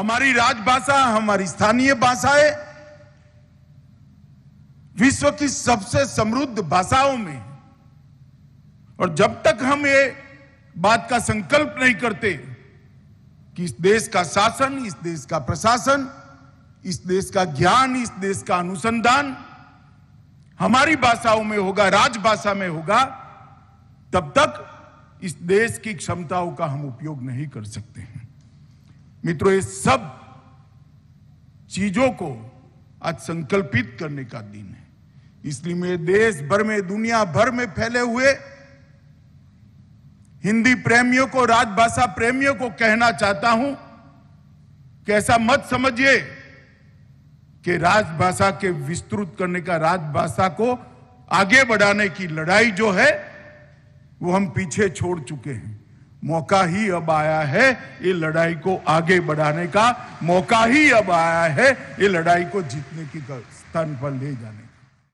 हमारी राजभाषा हमारी स्थानीय भाषाएं विश्व की सबसे समृद्ध भाषाओं में और जब तक हम ये बात का संकल्प नहीं करते कि इस देश का शासन इस देश का प्रशासन इस देश का ज्ञान इस देश का अनुसंधान हमारी भाषाओं में होगा राजभाषा में होगा तब तक इस देश की क्षमताओं का हम उपयोग नहीं कर सकते हैं मित्रों ये सब चीजों को आज संकल्पित करने का दिन है इसलिए मैं देश भर में दुनिया भर में फैले हुए हिंदी प्रेमियों को राजभाषा प्रेमियों को कहना चाहता हूं कैसा मत समझिए कि राजभाषा के विस्तृत करने का राजभाषा को आगे बढ़ाने की लड़ाई जो है वो हम पीछे छोड़ चुके हैं मौका ही अब आया है ये लड़ाई को आगे बढ़ाने का मौका ही अब आया है ये लड़ाई को जीतने की स्थान पर ले जाने का